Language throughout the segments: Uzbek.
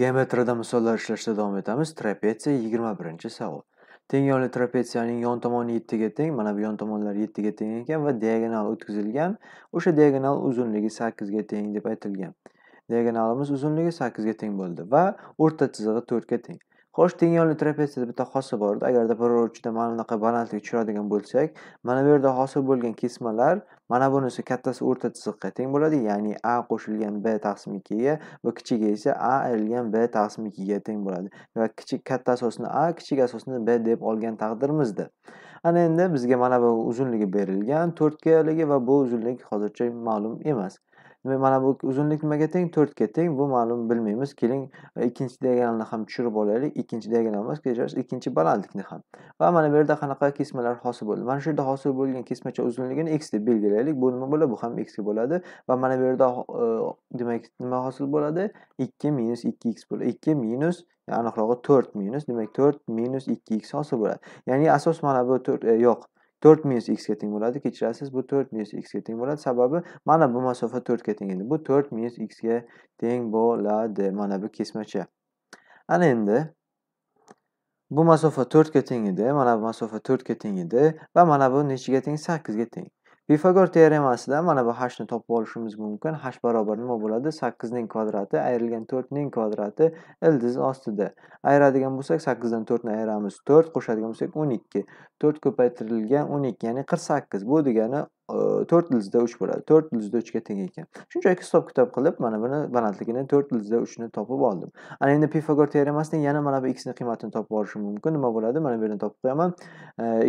Geometriyada misollar ishlashda davom etamiz. Trapetsiya 21-savol. Teng yonli trapetsiyaning yon tomoni 7 ga teng, mana bu yon tomonlar 7 ga teng ekan va diagonal o'tkazilgan. O'sha diagonal uzunligi 8 ga teng deb aytilgan. Diagonalimiz uzunligi 8 ga teng bo'ldi va o'rta chizig'i 4 ga teng. Xo'sh, teng yonli trapetsiyada bitta hosil bor edi. Agarda bir uchida mana bunaqa balandlik tushiradigan bo'lsak, mana bu yerda hosil bo'lgan kesmalar, mana bunisi kattasi o'rta chiziqqa teng bo'ladi, ya'ni a qo'shilgan b taqsim 2 ga, bu kichigi esa a ayrilgan b taqsim 2 ga teng bo'ladi. Va kichik katta asosini a, kichik asosini b deb olgan taqdirimizda. Ana endi bizga mana bu uzunligi berilgan, to'rtkaligi va bu uzunlik hozircha ma'lum emas. mana bu uzunlik nimaga teng? 4 ga teng. Bu ma'lum bilmaymiz. Keling, ikkinchi diagonalni ham tushirib olaylik. Ikkinchi diagonal emas, kechirasiz, ikkinchi balandlikni ham. Va mana bu yerda qanaqa kesmalar hosil bo'ldi? Mana shu yerda hosil bo'lgan kesmacha uzunligini x deb belgilaylik. Bu nima bo'ladi? Bu ham x ga bo'ladi va mana bu yerda e, demak nima hosil bo'ladi? 2 minus 2x bo'ladi. 2 minus aniqrog'i 4 minus, demak 4 minus 2x hosil bo'ladi. Ya'ni asos mana bu 4 e, yo'q. to'rt minus xga teng bo'ladi kechirasiz bu to'rt minus xga teng bo'ladi sababi mana bu masofa to'rtga teng edi bu to'rt minus xga teng bo'ladi mana bu kesmacha ana endi bu masofa to'rtga teng edi mana bu masofa to'rtga teng edi va mana bu nechiga teng sakkizga teng Pifagor teoremasida mana bu hashni topib olishimiz mumkin. Hash barobar nima bo'ladi? 8 ning kvadrati ayrilgan 4 ning kvadrati ildiz ostida. Ayiradigan bo'lsak 8 dan 4 ni ayiramiz. 4 qo'shadigan bo'lsak 12. 4 ko'paytirilgan 12, ya'ni 48. Bu degani to'rt yildizda uch bo'ladi to'rt yildizda uchga teng ekan shunchaki hisob kitob qilib mana buni balandligini to'rt yildizda uchni topib oldim ana endi pifagor teoremasidan yana mana bu xni qiymatini topib olishim mumkin nima bo'ladi mana bu yerdan topib qo'yaman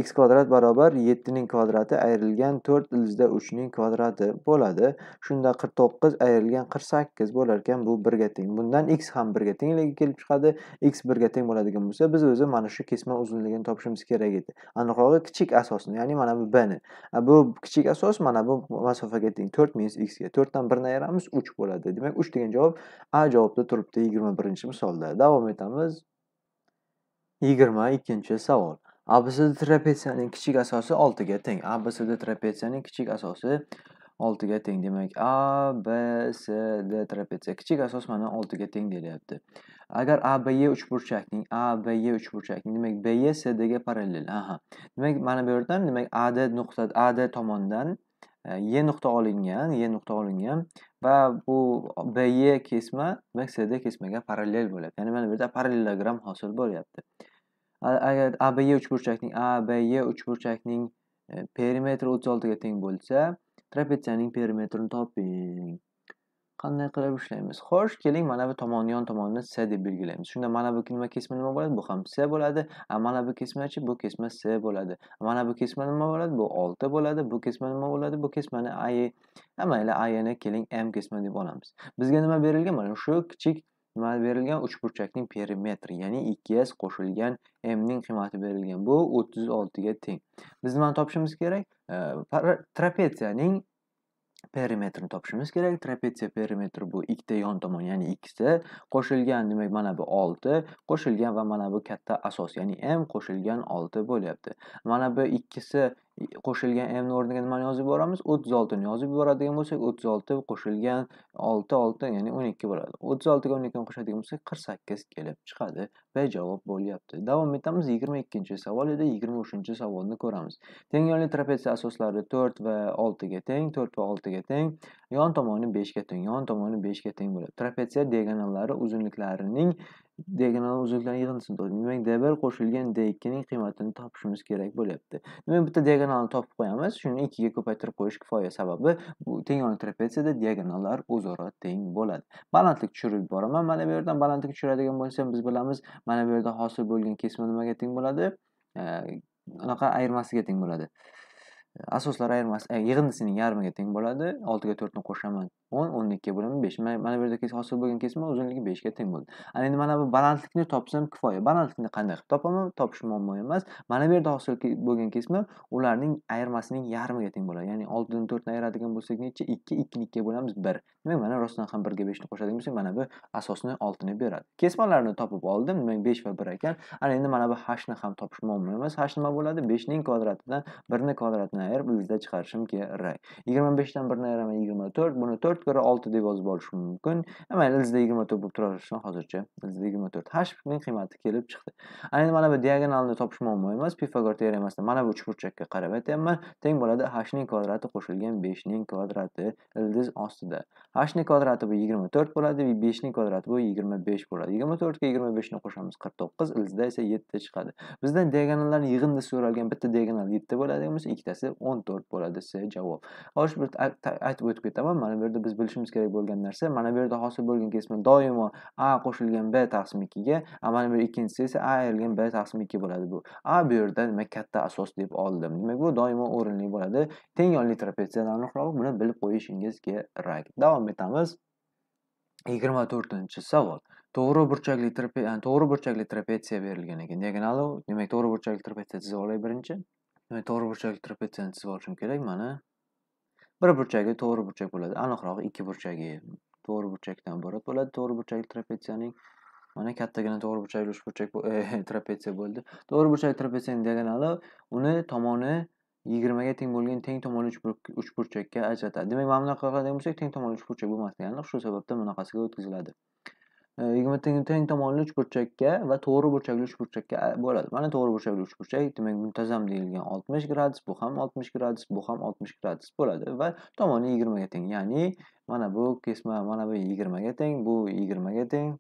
x kvadrat barobar yettining kvadrati ayrilgan to'rt yildizda uchning kvadrati bo'ladi shunda qirq to'qqiz ayrilgan qirq sakkiz bo'lar ekan bu birga teng bundan x ham birga tengligi kelib chiqadi x birga teng bo'ladigan bo'lsa biz o'zi mana shu kesma uzunligini topishimiz kerak edi aniqrog'i kichik asosni ya'ni mana bu bni bu kichik asos mana bu masofaga teng to'rt minus x ga to'rtdan birini ayiramiz uch bo'ladi demak uch degan javob a javobda turibdi yigirma birinchi misolda davom etamiz yigirma ikkinchi savol abcd trapetsiyaning kichik asosi oltiga teng abcd trapetsiyaning kichik asosi oltiga teng demak a b s d trapetsiya kichik asos mana oltiga teng deyilyapti agar a b e uchburchakning a b e uchburchakning demak b e s d ga parallel aha demak mana bu yerdan demak a d nuqta a d tomondan e, y nuqta olingan y nuqta olingan va bu e kesma demak cd kesmaga parallel bo'ladi ya'ni mana bu yerda parallelogram hosil bo'lyapti agar aby uchburchakning aby uchburchakning e, perimetri o'ttiz oltiga teng bo'lsa Trapetsiyaning perimetrini toping. Qanday qilib ishlaymiz? Xo'sh, keling, mana bu tomonni yon tomonini C deb belgilaymiz. Shunda mana bu nima kesma nima bo'ladi? Bu ham C bo'ladi. A mana bu kesmachi, bu kesma C bo'ladi. Mana bu kesma nima bo'ladi? Bu 6 bo'ladi. Bu kesma nima bo'ladi? Bu kesmani A A mayli A yana keling M kesma deb olamiz. Bizga nima berilgan? Mana shu kichik nima berilgan? Uchburchakning perimetri, ya'ni 2s qo'shilgan m ning qiymati berilgan. Bu 36 ga teng. Biz nimani topishimiz kerak? trapetsiyaning perimetrini topishimiz kerak. Trapetsiya perimetri bu ikkita yon tomon, ya'ni ikkita qo'shilgan, demak mana bu 6 qo'shilgan va mana bu katta asos, ya'ni m qo'shilgan 6 bo'lyapti. Mana bu ikkisi qo'shilgan m ni o'rniga nimani yozib yuboramiz o'ttiz oltini yozib yuboradigan bo'lsak o'ttiz olti qo'shilgan olti olti ya'ni o'n ikki bo'ladi o'ttiz oltiga o'n ikkini qo'shadigan bo'lsak qirq sakkiz kelib chiqadi b javob bo'lyapti davom etamiz yigirma ikkinchi savol edi yigirma uchinchi savolni ko'ramiz teng yonli trapetsiya asoslari to'rt va oltiga teng to'rt va oltiga teng yon tomoni beshga teng yon tomoni beshga teng bo'ladi trapetsiya diagonallari uzunliklarining diagonal uzunliklarning yig'indisini topdik demak d bir qo'shilgan d ikkining qiymatini topishimiz kerak bo'lyapti demak bitta diagonalni topib qo'yamiz shuni ikkiga ko'paytirib qo'yish kifoya sababi bu teng yonli trapetsiyada diagonallar o'zaro teng bo'ladi balandlik tushirib yuboraman mana bu yerdan balandlik tushiradigan bo'lsam biz bilamiz mana bu yerda hosil bo'lgan kesma nimaga teng bo'ladi anaqa ayirmasiga teng bo'ladi asoslar ayirmasi e, yig'indisining yarmiga teng bo'ladi oltiga to'rtni qo'shaman o'n o'n ikkiga bo'laman besh mana bu yerda hosil bo'lgan kesma uzunligi beshga teng bo'ldi ana endi mana bu balandlikni topsam kifoya balandlikni qanday qilib topaman topish muammo emas mana bu yerda hosil bo'lgan kesma ularning ayirmasining yarmiga teng bo'ladi ya'ni oltidan to'rtni ayiradigan bo'lsak necha ikki ikkini ikkiga bo'lamiz bir demak mana rostdan ham birga beshni qo'shadigan bo'lsak mana bu asosni oltini beradi kesmalarni topib oldim demak besh va bir ekan ana endi mana bu hashni ham topish muammo emas hash nima bo'ladi beshning kvadratidan birni kvadratini ni bu u yuzda chiqarishim kerak yigirma beshdan birni ayiraman yigirma to'rt buni to'rt ko'ra olti deb yozib olishim mumkin mayli izda yigirma to'rt bo'lib turaversin hozircha izda yigirma to'rt hashning qiymati kelib chiqdi endi mana bu diagonalni topish muammo emas pifagor teoremasida mana bu uchburchakka qarab aytyapman teng bo'ladi hashning kvadrati qo'shilgan beshning kvadrati ildiz ostida ni kvadrati bu 24 bo'ladi 5 ni kvadrati bu 25 bo'ladi 24 ga 25 ni qo'shamiz 49 ildizda esa 7 chiqadi bizdan diagonallarni yig'indi so'ralgan bitta diagonal 7 bo'ladi bo'lsa ikkitasi 14 bo'ladi c javob hozir bir aytib o'tib ketaman mana bu yerda biz bilishimiz kerak bo'lgan narsa mana bu yerda hosil bo'lgan kesma doimo a qo'shilgan b taqsim 2 ga mana bu ikkinchisi esa a ayrilgan b taqsim 2 bo'ladi bu a bu yerda nima katta asos deb oldim demak bu doimo o'rinli bo'ladi teng yonli trapetsiyadan aniqroq buni bilib qo'yishingiz kerak davom davom etamiz yigirma to'rtinchi savol to'g'ri burchakli e, to'g'ri burchakli trapetsiya berilgan ekan diagonali demak to'g'ri burchakli trapetsiya chizib olay birinchi demak to'g'ri burchakli trapetsiyani chizib olishim kerak mana bir burchagi to'g'ri burchak bo'ladi aniqroq ikki burchagi to'g'ri burchakdan iborat bo'ladi to'g'ri burchakli trapetsiyaning mana kattagina to'g'ri burchakli uch burchak trapetsiya bo'ldi to'g'ri burchakli trapetsiyaning diagonali uni tomoni ga teng bo'lgan teng tomonli uchburchakka ajratadi demak mana bunaqa qiladigan bo'lsak teng tomonli uchburchak bo'lmas degani shu sababdan bunaqasiga o'tkaziladi yigirma teng teng tomonli uchburchakka va to'g'ri burchakli uchburchakka bo'ladi mana to'g'ri burchakli uchburchak demak muntazam deyilgan oltmish gradus bu ham oltmish gradus bu ham oltmish gradus bo'ladi va tomoni yigirmaga teng ya'ni mana bu kesma mana bu yigirmaga teng bu yigirmaga teng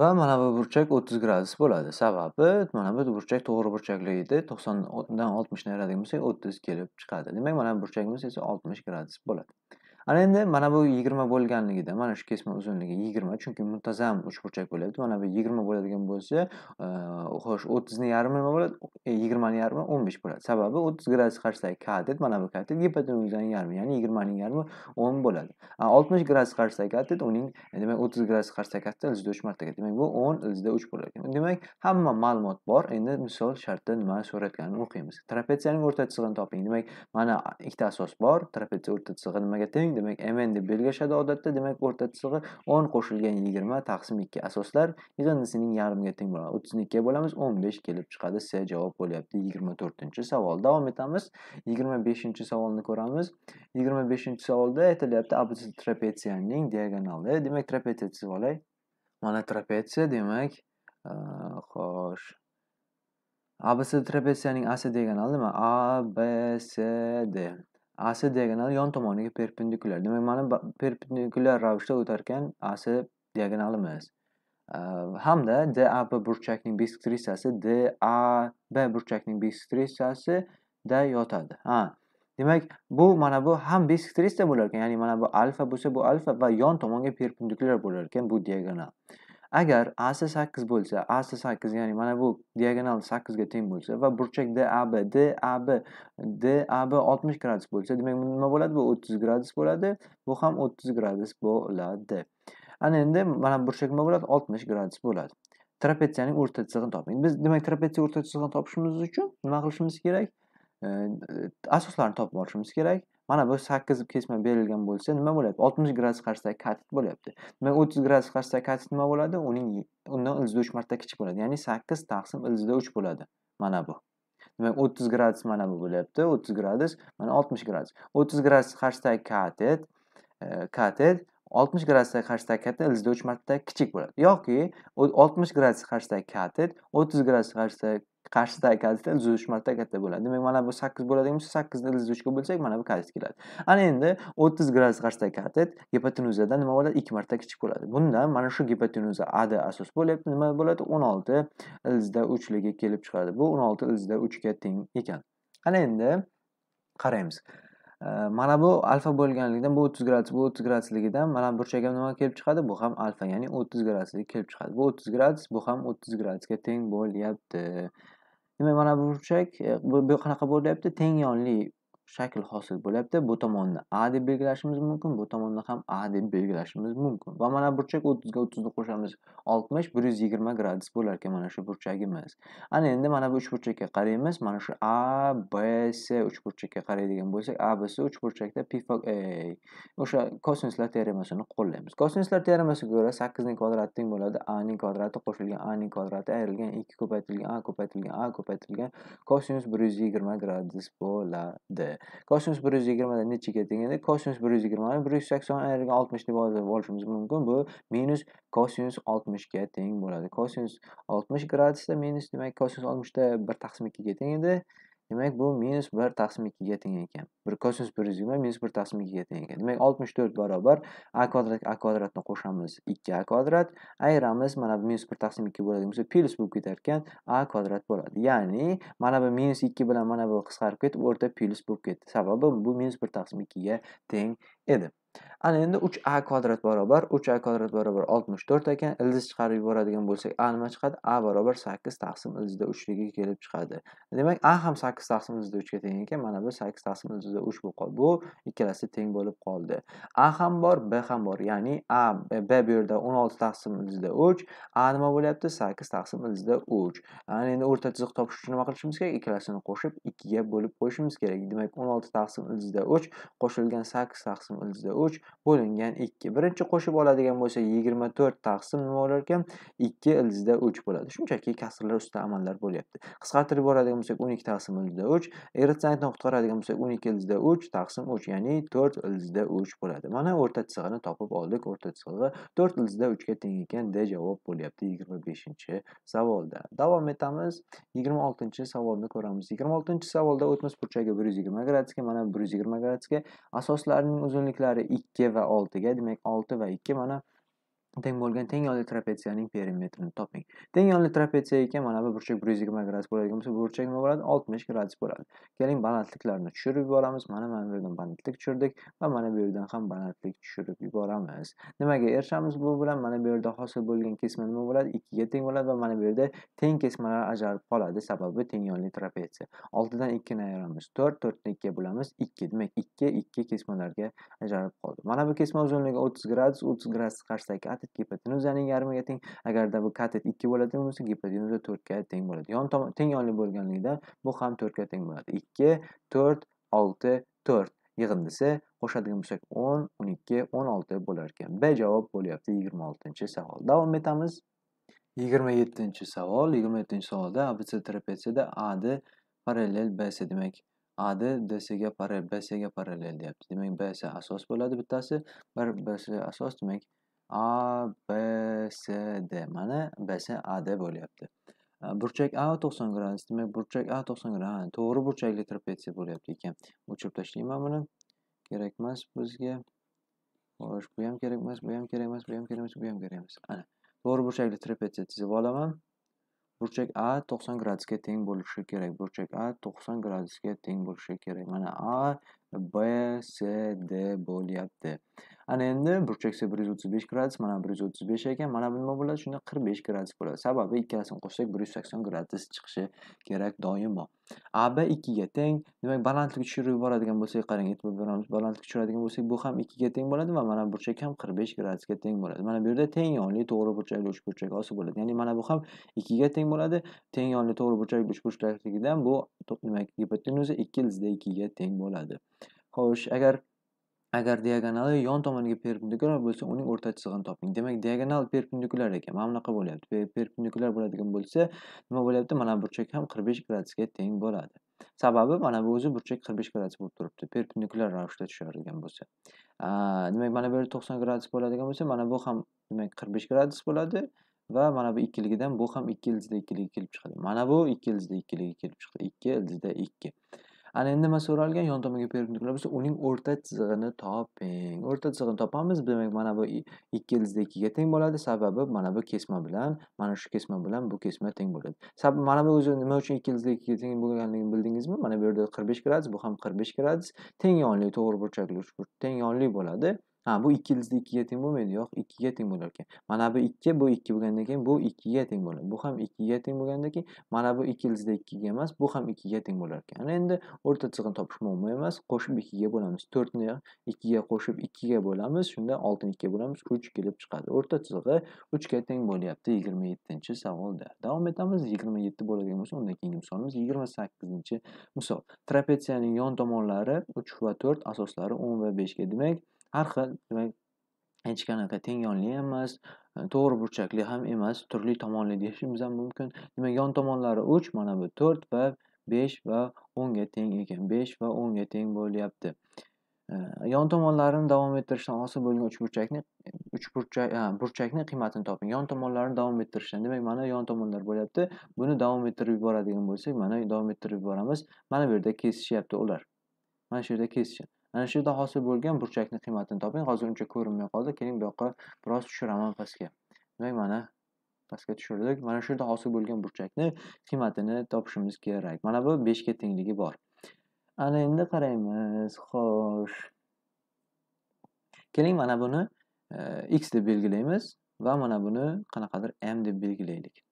Va mana bu burchak 30 gradus bo'ladi. Sababi mana bu burchak to'g'ri burchakligida 90 dan 60 ni ayiradigan bo'lsak 30 kelib chiqadi. Demak, mana bu burchagimiz esa 60 gradus bo'ladi. ana endi mana bu yigirma bo'lganligida mana shu kesma uzunligi yigirma chunki muntazam uchburchak bo'lyapti mana bu yigirma bo'ladigan bo'lsa xo'sh o'ttizni yarmi nima bo'ladi e, yigirmani yarmi o'n besh bo'ladi sababi o'ttiz gradus qarshisidagi katet mana bu katet gipotenuzani yarmi ya'ni yigirmaning yarmi o'n bo'ladi oltmish gradus qarshisidagi katet uning e, demak o'ttiz gradus qarshisidagi katet ildizda uch martaga demak bu o'n ildizda uch bo'lar ekan demak hamma ma'lumot bor endi misol shartda nimani so'rayotganini o'qiymiz trapetsiyaning o'rta chizig'ini toping demak mana ikkita asos bor trapetsiya o'rta chizig'i nimaga teng ming demak mn deb belgilashadi odatda demak o'rta chizig'i o'n qo'shilgan yigirma taqsim ikki asoslar yig'indisining yarmiga teng bo'ladi 32 ikkiga bo'lamiz o'n besh kelib chiqadi c javob bo'lyapti yigirma to'rtinchi savol davom etamiz yigirma beshinchi savolni ko'ramiz yigirma beshinchi savolda aytilyapti abc trapetsiyaning diagonali demak trapetsiya chizib olay mana trapetsiya demak xo'sh abc trapetsiyaning asi diagonali nima a b c d AC diagonal yon tomoniga perpendikulyar demak mana perpendikulyar ravishda o'tarkan AC diagonalimiz hamda dab burchakning bisktrissasi dab burchakning bisktrissasi da yotadi ha demak bu mana bu ham bisktrissa bo'lar ekan ya'ni mana bu alfa bo'lsa bu alfa va yon tomonga perpendikulyar bo'lar ekan bu diagonal agar as sakkiz bo'lsa as sakkiz ya'ni mana bu diagonal sakkizga teng bo'lsa va burchak dab dab dab oltmish gradus bo'lsa demak nima bo'ladi bu o'ttiz gradus bo'ladi bu ham o'ttiz gradus bo'ladi ana endi mana burchak nima bo'ladi oltmish gradus bo'ladi trapetsiyaning o'rta chizig'ini toping biz demak trapetsiya o'rta chizig'ini topishimiz uchun nima qilishimiz kerak asoslarni topib olishimiz kerak mana bu sakkiz kesma berilgan bo'lsa nima bo'ladi oltmish gradus qarshisidagi katit bo'lyapti demak o'ttiz gradus qarshisidagi katit nima bo'ladi uning undan ildiz uch marta kichik bo'ladi ya'ni sakkiz taqsim ildizda uch bo'ladi mana bu demak o'ttiz gradus mana bu bo'lyapti o'ttiz gradus mana oltmish gradus o'ttiz gradus qarshisidagi katet katet oltmish gradusga qarshidagi katet ilizda uch marta kichik bo'ladi yoki oltmish gradus qarshidagi katet o'ttiz gradus qarshidagi qarshisidagi koeffitsient yuz uch marta katta bo'ladi demak mana bu sakkiz bo'ladigan bo'lsa sakkizni yuz uchga bo'lsak mana bu koeffitsient keladi ana endi o'ttiz gradus qarshidagi katet gipotenuzadan nima bo'ladi ikki marta kichik bo'ladi bunda mana shu gipotenuza ada asos bo'lyapti nima bo'ladi o'n olti ilzda uchligi kelib chiqadi bu o'n olti ilzda uchga teng ekan ana endi qaraymiz mana bu alfa bo'lganligidan bu o'ttiz gradus bu o'ttiz gradusligidan mana burchak nima kelib chiqadi bu ham alfa ya'ni o'ttiz gradusli kelib chiqadi bu o'ttiz gradus bu ham o'ttiz gradusga teng bo'lyapti demak mana bu burchak bu qanaqa bo'lyapti teng yonli shakl hosil bo'lyapti bu tomonni a deb belgilashimiz mumkin bu tomonni ham a deb belgilashimiz mumkin va mana burchak o'ttizga o'ttizni qo'shamiz oltmish bir yuz yigirma gradus bo'lar ekan mana shu burchagimiz ana endi mana bu uchburchakka qaraymiz mana shu a b s uchburchakka qaraydigan bo'lsak a b s uchburchakda pifo o'sha kosinuslar teoremasini qo'llaymiz kosinuslar teoremasiga ko'ra sakkizning kvadrati teng bo'ladi a ning kvadrati qo'shilgan a ning kvadrati ayrilgan ikki ko'paytirilgan a ko'paytirilgan a ko'paytirilgan kosinus bir yuz yigirma gradus bo'ladi kosmos bir yuz yigirmadan nechiga teng edi kosmos bir yuz yigirmani bir yuz sakson oltmish olishimiz mumkin bu minus kosinus oltmishga teng bo'ladi kosinus oltmish gradusda minus demak kosinus oltmishda bir taqsim ikkiga teng edi Demek bu minus 1 taksim 2 geteyin eken. 1 kosinus 1 yüzüme minus 1 taksim 2 geteyin eken. Demek 64 barabar a kvadrat a kvadratına koşamız 2 a kvadrat. Ayramız bana bu minus 1 taksim 2 buladığımızda plus bu giderken a kvadrat buladı. Yani bana bu minus 2 bulan bana bu kısa harf orta plus bu gitti. Sebabı bu minus 1 taksim 2 geteyin edin. Ana endi 3a kvadrat barobar 3a kvadrat barobar 64 ekan. Ildiz chiqarib yuboradigan bo'lsak, a nima chiqadi? a barobar 8 taqsim ildizda 3 ligi kelib chiqadi. Demak, a ham 8 taqsim ildizda 3 ga teng ekan. Mana bu 8 taqsim ildizda 3 bo'lib qoldi. Bu ikkalasi teng bo'lib qoldi. a ham bor, b ham bor. Ya'ni a b bu yerda 16 taqsim ildizda 3, a nima bo'lyapti? 8 taqsim ildizda 3. Ana endi o'rta chiziq topish uchun nima qilishimiz kerak? Ikkalasini qo'shib 2 ga bo'lib qo'yishimiz kerak. Demak, 16 taqsim ildizda 3 qo'shilgan 8 taqsim ildizda uch bo'lingan ikki birinchi qo'shib oladigan bo'lsa yigirma to'rt taqsim nima bo'lar ekan ikki ildizda uch bo'ladi shunchaki kasrlar ustida amallar bo'lyapti qisqartirib boradigan bo'lsak o'n ikki taqsim ildizda uch eritsantni qutqaradigan bo'lsak o'n ikki ildizda uch taqsim uch ya'ni to'rt ildizda uch bo'ladi mana o'rta chizig'ini topib oldik o'rta chizig'i to'rt ildizda uchga teng ekan d javob bo'lyapti yigirma beshinchi savolda davom etamiz yigirma oltinchi savolni ko'ramiz yigirma oltinchi savolda o'tmas burchagi bir yuz yigirma gradusga mana bir yuz yigirma gradusga asoslarining uzunliklari ikki va oltiga demak olti va ikki mana teng bo'lgan teng yonli trapetsiyaning perimetrini toping teng yonli trapetsiya ekan mana bu burchak bir yuz yigirma gradus bo'ladigan bo'lsa bu burchak nima bo'ladi oltmish gradus bo'ladi keling balandliklarni tushirib yuboramiz mana mana bu yerdan balandlik tushirdik va mana bu yerdan ham balandlik tushirib yuboramiz nimaga erishamiz bu bilan mana bu yerda hosil bo'lgan kesma nima bo'ladi ikkiga teng bo'ladi va mana bu yerda teng kesmalar ajralib qoladi sababi teng yonli trapetsiya oltidan ikkini ayiramiz to'rt to'rtni ikkiga bo'lamiz ikki demak ikki ikki kesmalarga ajralib qoldi mana bu kesma uzunligi o'ttiz gradus o'ttiz gradus qarshisidagi katet gipotenuzaning yarmiga teng agarda bu katet ikki bo'ladigan bo'lsa gipotenuza to'rtga teng bo'ladi yon tomon teng yonli bo'lganligidan bu ham to'rtga teng bo'ladi ikki to'rt olti to'rt yig'indisi qo'shadigan bo'lsak o'n o'n ikki o'n olti bo'lar ekan b javob bo'lyapti yigirma oltinchi savol davom etamiz yigirma yettinchi savol yigirma yettinchi savolda abc trapetsiyada ad parallel bs demak AD DSga parallel, BSga parallel deyapti. Demak, BS asos bo'ladi bittasi, bir BS asos, demak, a b C, d mana b C, a d bo'lyapti burchak a 90 gradus demak burchak a 90 gradus to'g'ri burchakli trapetsiya bo'lyapti ekan o'chirib tashlayman buni kerak emas bizga xo'sh bu ham kerak emas bu ham kerak emas bu ham kerak emas bu ham kerak emas ana to'g'ri burchakli trapetsiya chizib olaman burchak a 90 gradusga teng bo'lishi kerak burchak a 90 gradusga teng bo'lishi kerak mana a b C, d bo'lyapti ana endi burchakcha bir yuz o'ttiz besh gradus mana bir yuz o'ttiz besh ekan mana bu nima bo'ladi shunda qirq besh gradus bo'ladi sababi ikkalasini qo'shsak bir yuz sakson gradus chiqishi kerak doimo ab ikkiga teng demak balandlik tushirib yuboradigan bo'lsak qarang e'tibor beramiz balandlik tushiradigan bo'lsak bu ham ikkiga teng bo'ladi va mana burchak ham qirq besh gradusga teng bo'ladi mana bu yerda teng yonli to'g'ri burchakli uch burchak osi bo'ladi ya'ni mana bu ham ikkiga teng bo'ladi teng yonli to'g'ri burchakli uch burchakligidan bu demak gipotenuza ikki 2 ikkiga teng bo'ladi xo'sh agar agar diagonali yon tomoniga perpendikular bo'lsa uning o'rta chizig'ini toping demak diagonal perpendikular ekan mana bunaqa bo'lyapti perpendikular bo'ladigan bo'lsa nima bo'lyapti mana burchak ham qirq besh gradusga teng bo'ladi sababi mana bu o'zi burchak qirq besh gradus bo'lib turibdi perpendikular ravishda tushadigan bo'lsa demak mana bu yer to'qson gradus bo'ladigan bo'lsa mana bu ham demak qirq besh gradus bo'ladi va mana bu ikkiligidan bu ham ikki ildizda ikkiligi kelib chiqadi mana bu ikki ildizda ikkiligi kelib chiqdi ikki ildizda ikki ana endi nima so'ralgan yon tomonga perpendikulyar bo'lsa uning o'rta chizig'ini toping o'rta chizig'ini topamiz demak mana bu ikki ildizda ikkiga teng bo'ladi sababi mana bu kesma bilan mana shu kesma bilan bu kesma teng bo'ladi mana bu o'zi nima uchun ikki ildizda ikkiga teng bo'lganligini bildingizmi mana bu yerda qirq besh gradus bu ham qirq besh gradus teng yonli to'g'ri burchakli uchburch teng yonli bo'ladi ha bu ikkilisida ikkiga teng bo'lmaydi yo'q ikkiga teng bo'lar ekan mana bu ikki bu ikki bo'lgandan keyin bu ikkiga teng bo'ladi bu ham ikkiga teng bo'lgandan keyin mana bu ikkilisida ikkiga emas bu ham ikkiga teng bo'lar ekan ana endi o'rta chig'in topish muammo emas qo'shib ikkiga bo'lamiz to'rtni ikkiga qo'shib ikkiga bo'lamiz shunda oltini ikkiga bo'lamiz uch kelib chiqadi o'rta chizig'i uchga teng bo'lyapti yigirma yettinchi savolda davom etamiz yigirma yetti bo'ladigan bo'lsa undan keyingi misolimiz yigirma sakkizinchi misol trapetsiyaning yon tomonlari uch va to'rt asoslari o'n va beshga demak har xil demak hech qanaqa teng yonli emas e, to'g'ri burchakli ham emas turli tomonli deyishimiz ham mumkin demak yon tomonlari uch mana bu to'rt va besh va o'nga teng ekan besh va o'nga teng bo'lyapti e, yon tomonlarini davom ettirishdan hosil bo'lgan uchburchakni uchburchak burchakni qiymatini toping yon tomonlarini davom ettirishdan demak mana yon tomonlar bo'lyapti buni davom ettirib yuboradigan bo'lsak mana davom ettirib yuboramiz mana bu yerda kesishyapti ular mana shu yerda kesishyapti Ana shu yerda hosil bo'lgan burchakni qiymatini toping. Hozir uncha ko'rinmay qoldi. Keling bu yoqqa biroz tushiraman pastga. Demak, mana pastga tushirdik. Mana shu yerda hosil bo'lgan burchakni qiymatini topishimiz kerak. Mana bu 5 ga tengligi bor. Ana endi qaraymiz. Xo'sh. Keling mana buni e, x deb belgilaymiz va mana buni qanaqadir m deb belgilaylik.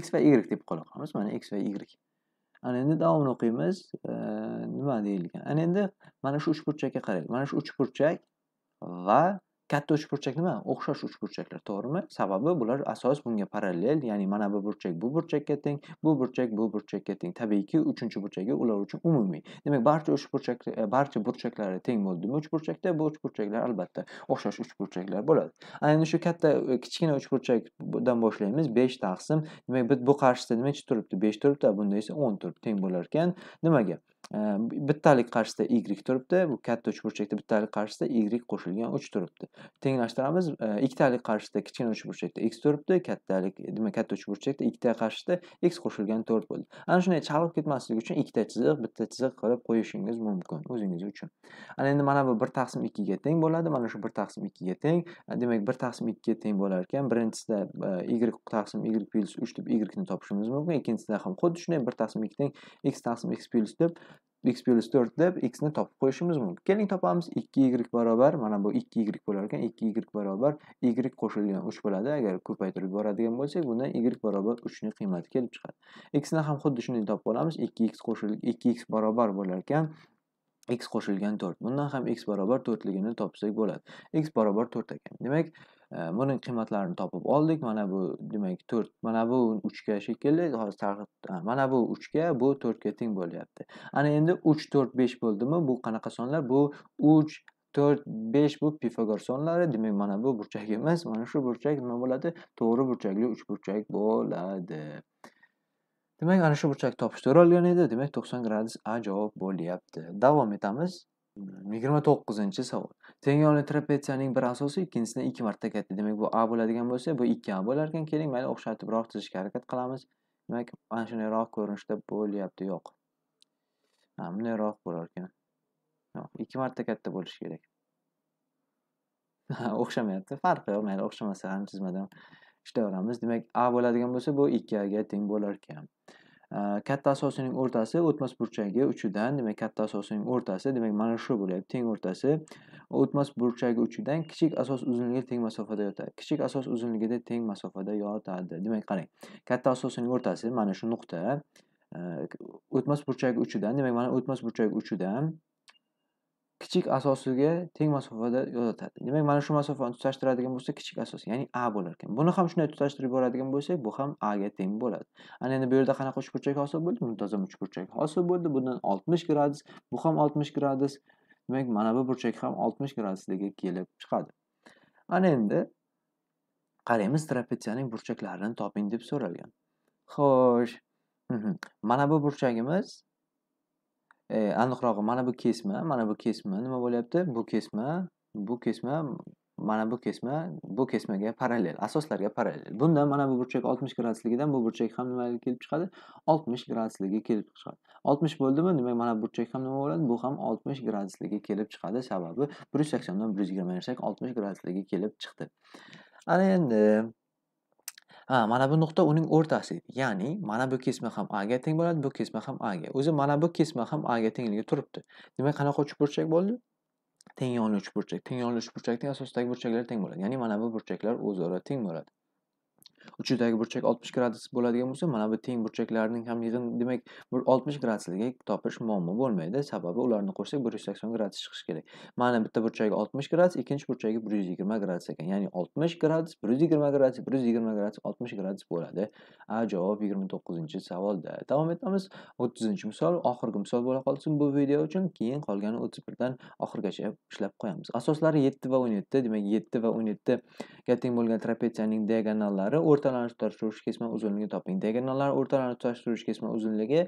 x va y deb qo'ya qolamiz. Mana x va y. ana endi davomini o'qiymiz nima deyilgan ana endi mana shu uchburchakka qaraylik mana shu uchburchak va katta uchburchak nima o'xshash uchburchaklar to'g'rimi sababi bular asos bunga parallel ya'ni mana bu burchak bu burchakka teng bu burchak bu burchakka teng tabiiyki uchinchi burchagi ular uchun umumiy demak barcha uchburchak e, barcha burchaklari teng bo'ldimi uchburchakda bu uchburchaklar albatta o'xshash uchburchaklar bo'ladi ayni shu katta e, kichkina uchburchakdan boshlaymiz besh taqsim demak bu qarshisida nechi turibdi besh turibdi bunda esa o'n turibdi teng bo'lar ekan nimaga bittalik qarshisida y turibdi bu katta uchburchakda bittalik qarshisida y qo'shilgan uch turibdi tenglashtiramiz ikkitalik qarshisida kichkina uchburchakda x turibdi kattalik e, demak katta uchburchakda ikkita qarshisida x qo'shilgan to'rt bo'ldi ana shunday chalg'ib ketmasligi uchun ikkita chiziq bitta chiziq qilib qo'yishingiz mumkin o'zingiz uchun ana endi mana bu bir taqsim ikkiga teng bo'ladi mana shu bir taqsim ikkiga teng e, demak bir taqsim ikkiga teng bo'lar ekan birinchisida e, y taqsim y plyus uch deb y ni topishimiz mumkin ikkinchisida ham xuddi shunday bir taqsim ikki teng x taqsim x plyus deb x plus 4 deb ni topib qo'yishimiz mumkin keling topamiz 2y barobar mana bu 2y bo'lar ekan 2y barobar y qo'shilgan 3 bo'ladi agar ko'paytirib boradigan bo'lsak bundan y barobar 3 ning qiymati kelib chiqadi x ni ham xuddi shunday topib olamiz 2x qo'shilgan 2x barobar bo'lar ekan x qo'shilgan 4 bundan ham x barobar 4 ligini topsak bo'ladi x barobar 4 ekan demak buning qiymatlarini topib oldik mana bu demak to'rt mana bu uchga shekilli hozir mana bu uchga bu to'rtga teng bo'lyapti ana endi uch to'rt besh bo'ldimi bu qanaqa sonlar bu uch to'rt besh bu pifagor sonlari demak mana bu burchagimiz mana shu burchak nima bo'ladi to'g'ri burchakli uchburchak bo'ladi demak ana shu burchakni to'g'ri olgan edi demak to'qson gradus a javob bo'lyapti davom etamiz yigirma to'qqizinchi savol teng yonli trapetsiyaning bir asosi ikkinchisini ikki marta katta demak bu a bo'ladigan bo'lsa bu ikki a bo'lar ekan keling mayli o'xshatibroq chizishga harakat qilamiz demak mana shundayroq ko'rinishda bo'lyapti yo'q ha bundayroq bo'lar ekan yo'q ikki marta katta bo'lishi kerak o'xshamayapti farqi yo'q mayli o'xshamasa ham chizmadim ishlayveramiz demak a bo'ladigan bo'lsa bu ikki aga teng bo'lar ekan katta asosining o'rtasi o'tmas burchagi uchidan demak katta asosining o'rtasi demak mana shu bo'lyapti teng o'rtasi o'tmas burchagi uchidan kichik asos uzunligi teng masofada yotadi kichik asos uzunligida teng masofada yotadi demak qarang katta asosining o'rtasi mana shu nuqta o'tmas burchagi uchidan demak mana o'tmas burchagi uchidan kichik asosiga teng masofada yo'latadi demak mana shu masofani tutashtiradigan bo'lsa kichik asos ya'ni a bo'lar ekan buni ham shunday tutashtirib yuboradigan bo'lsak bu ham a ga teng bo'ladi ana endi bu yerda qanaqa uchburchak hosil bo'ldi muntazam uchburchak hosil bo'ldi bundan oltmish gradus bu ham oltmish gradus demak mana bu burchak ham oltmish gradusdagi kelib chiqadi ana endi qaraymiz trapetsiyaning burchaklarini toping deb so'ralgan xo'sh mana bu burchagimiz e, aniqrog'i mana bu kesma mana bu kesma nima bo'lyapti bu kesma bu kesma mana bu kesma bu kesmaga parallel asoslarga parallel bunda mana bu burchak oltmish gradusligidan bu burchak ham nimaga kelib chiqadi oltmish gradusligi kelib chiqadi oltmish bo'ldimi demak mana bu burchak ham nima bo'ladi bu ham oltmish gradusligi kelib chiqadi sababi bir yuz saksondan bir yuz yigirma yashasak oltmish gradusligi kelib chiqdi ana endi mana bu nuqta uning o'rtasi ya'ni mana bu kesma ham a ga teng bo'ladi bu kesma ham a ga o'zi mana bu kesma ham a ga tengligi turibdi demak qanaqa uchburchak bo'ldi teng yonli uchburchak teng yonli uchburchakning asosidagi burchaklar teng bo'ladi ya'ni mana bu burchaklar o'zaro teng bo'ladi uchidagi burchak oltmish gradus bo'ladigan bo'lsa mana bu teng burchaklarning ham yig'in demak bir oltmish gradusligi topish muammo bo'lmaydi sababi ularni qo'shsak bir yuz sakson gradus chiqishi kerak mana bitta burchagi oltmish gradus ikkinchi burchagi bir yuz yigirma gradus ekan ya'ni oltmish gradus bir yuz yigirma gradus bir yuz yigirma gradus oltmish gradus bo'ladi a javob yigirma to'qqizinchi savolda davom etamiz o'ttizinchi misol oxirgi misol bo'la qolsin bu video uchun keyin qolgani o'ttiz birdan oxirigacha ishlab qo'yamiz asoslari yetti va o'n yetti demak yetti va o'n yettiga teng bo'lgan trapetsiyaning diagonallari o'rtalarni tutashtiruvchi kesma uzunligini toping diagonallar o'rtalarni tutashtiruvchi kesma uzunligi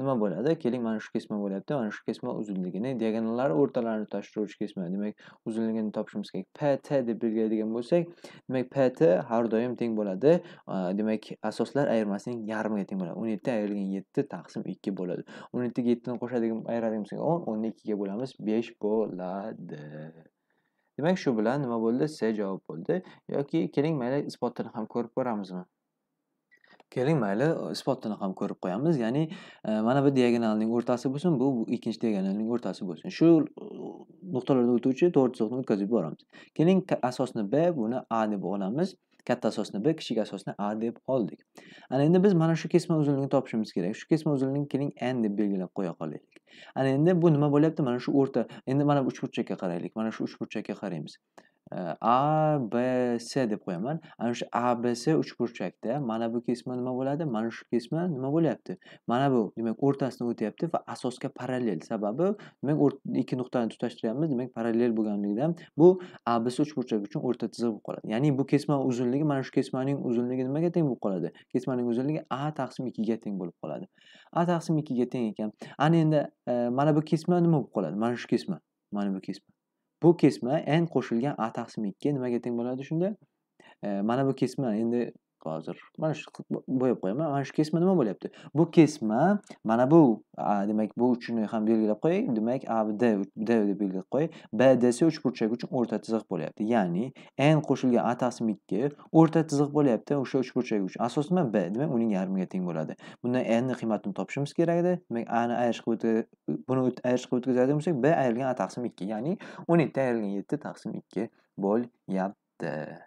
nima bo'ladi keling mana shu kesma bo'lyapti mana shu kesma uzunligini diagonallar o'rtalarini tutashtiruvchi kesma demak uzunligini topishimiz kerak pt deb belgilaydigan bo'lsak demak pt har doim teng bo'ladi demak asoslar ayirmasining yarmiga teng bo'ladi o'n yetti ayrilgan yetti taqsim ikki bo'ladi o'n yettiga yettini qo'shadigan ayiradigan bo'lsak o'n o'n ikkiga bo'lamiz besh bo'ladi Demak, shu bilan nima bo'ldi? C javob bo'ldi yoki keling mayli isbotini ham ko'rib ko'ramizmi? Keling mayli isbotini ham ko'rib qo'yamiz. Ya'ni e, mana bu diagonalning o'rtasi bo'lsin, bu, ikkinchi diagonalning o'rtasi bo'lsin. Shu e, nuqtalarni o'tuvchi to'rt chiziqni o'tkazib boramiz. Keling asosni B, buni A deb olamiz. katta asosni b kichik asosni a deb oldik ana endi biz mana shu kesma uzunligini topishimiz kerak shu kesma uzunligini keling n deb belgilab qo'ya qolaylik ana endi bu nima bo'lyapti mana shu o'rta endi mana uchburchakka qaraylik mana shu uchburchakka qaraymiz a b c deb qo'yaman ana shu a b c uchburchakda mana bu kesma nima bo'ladi mana shu kesma nima bo'lyapti mana bu demak o'rtasidan o'tyapti va asosga parallel sababi demak ikki nuqtani tutashtiryapmiz demak parallel bo'lganligidan bu a b c uchburchak uchun o'rta chiziq bo'lib qoladi ya'ni bu kesma uzunligi mana shu kesmaning uzunligi nimaga teng bo'lib qoladi kesmaning uzunligi a taqsim ga teng bo'lib qoladi a taqsim ga teng ekan ana endi e, mana bu kesma nima bo'lib qoladi mana shu kesma mana bu kesma bu kesma n qo'shilgan a taqsim ikkiga nimaga teng bo'ladi shunda mana bu kesma endi hozir mana shu bo'yab qo'yaman mana shu kesma nima bo'lyapti bu kesma mana bu demak bu uchini ham belgilab qo'yay demak a d d deb belgilab qo'y b dc burchak uchun o'rta chiziq bo'lyapti ya'ni n qo'shilgan a taqsim ikki o'rta chiziq bo'lyapti o'sha burchak uchun asos nima b demak uning yarmiga teng bo'ladi bundan nni qiymatini topishimiz kerak edi demak ani ayirish qilib buni ayirish qilib o'tkazadigan bo'lsak b ayrilgan a taqsim ikki ya'ni o'n yetti ayrilgan yetti taqsim ikki bo'lyapti